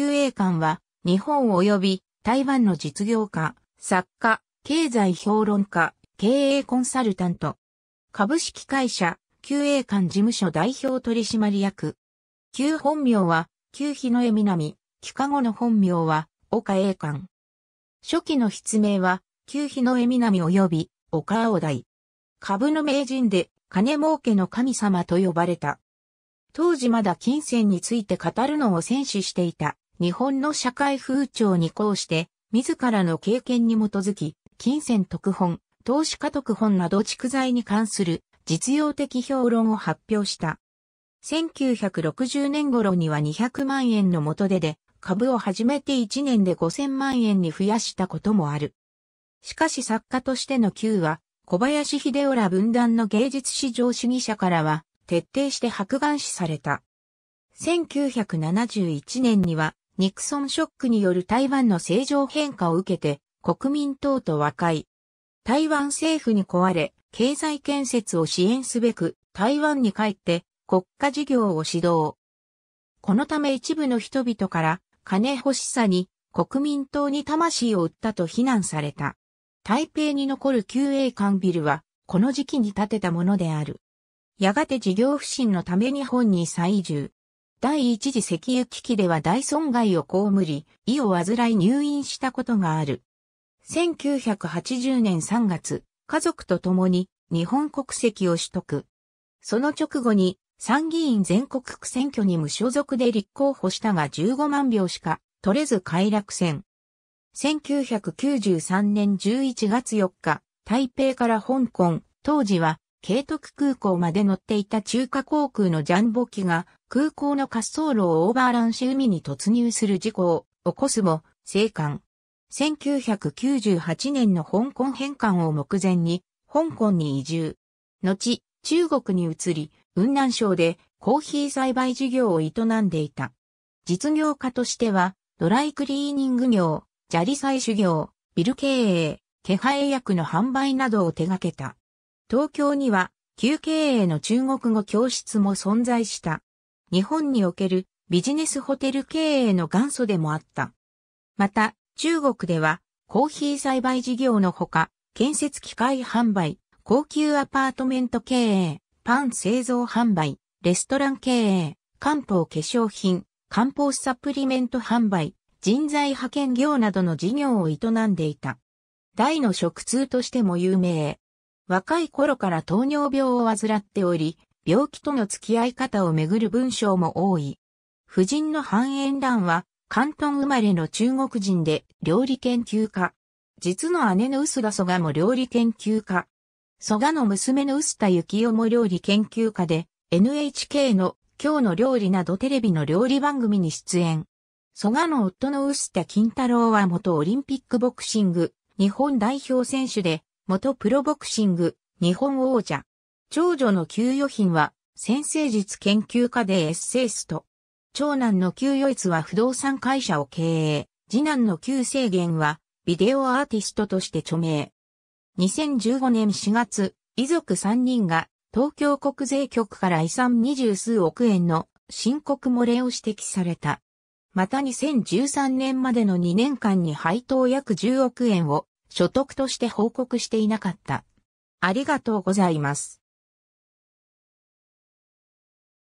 旧栄館は、日本及び台湾の実業家、作家、経済評論家、経営コンサルタント。株式会社、旧栄館事務所代表取締役。旧本名は、旧日の江南、帰化後の本名は、岡栄館。初期の筆名は、旧日の江南及び、岡青大。株の名人で、金儲けの神様と呼ばれた。当時まだ金銭について語るのを戦死していた。日本の社会風潮に抗して、自らの経験に基づき、金銭特本、投資家特本など蓄財に関する実用的評論を発表した。1960年頃には200万円の元手で株を始めて1年で5000万円に増やしたこともある。しかし作家としての Q は小林秀夫ら分断の芸術史上主義者からは徹底して白眼視された。1971年にはニクソンショックによる台湾の政情変化を受けて、国民党と和解。台湾政府に壊れ、経済建設を支援すべく、台湾に帰って国家事業を指導。このため一部の人々から金欲しさに国民党に魂を売ったと非難された。台北に残る旧英館ビルはこの時期に建てたものである。やがて事業不振のため日本に再住。第一次石油危機では大損害を被り、意を患い入院したことがある。1980年3月、家族と共に日本国籍を取得。その直後に参議院全国区選挙に無所属で立候補したが15万票しか取れず快楽戦。1993年11月4日、台北から香港、当時は、慶徳空港まで乗っていた中華航空のジャンボ機が空港の滑走路をオーバーランし海に突入する事故を起こすも、生還。1998年の香港返還を目前に、香港に移住。後、中国に移り、雲南省でコーヒー栽培事業を営んでいた。実業家としては、ドライクリーニング業、砂利採取業、ビル経営、気配薬の販売などを手掛けた。東京には、旧経営の中国語教室も存在した。日本におけるビジネスホテル経営の元祖でもあった。また、中国ではコーヒー栽培事業のほか、建設機械販売、高級アパートメント経営、パン製造販売、レストラン経営、漢方化粧品、漢方サプリメント販売、人材派遣業などの事業を営んでいた。大の食通としても有名。若い頃から糖尿病を患っており、病気との付き合い方をめぐる文章も多い。夫人の半円欄は、関東生まれの中国人で料理研究家。実の姉の薄田蘇我も料理研究家。蘇我の娘の薄田幸男も料理研究家で、NHK の今日の料理などテレビの料理番組に出演。蘇我の夫の薄田金太郎は元オリンピックボクシング、日本代表選手で、元プロボクシング、日本王者。長女の給与品は、先生術研究家でエッセイスト。長男の給与率は不動産会社を経営。次男の旧制限は、ビデオアーティストとして著名。2015年4月、遺族3人が、東京国税局から遺産二十数億円の申告漏れを指摘された。また2013年までの2年間に配当約10億円を所得として報告していなかった。ありがとうございます。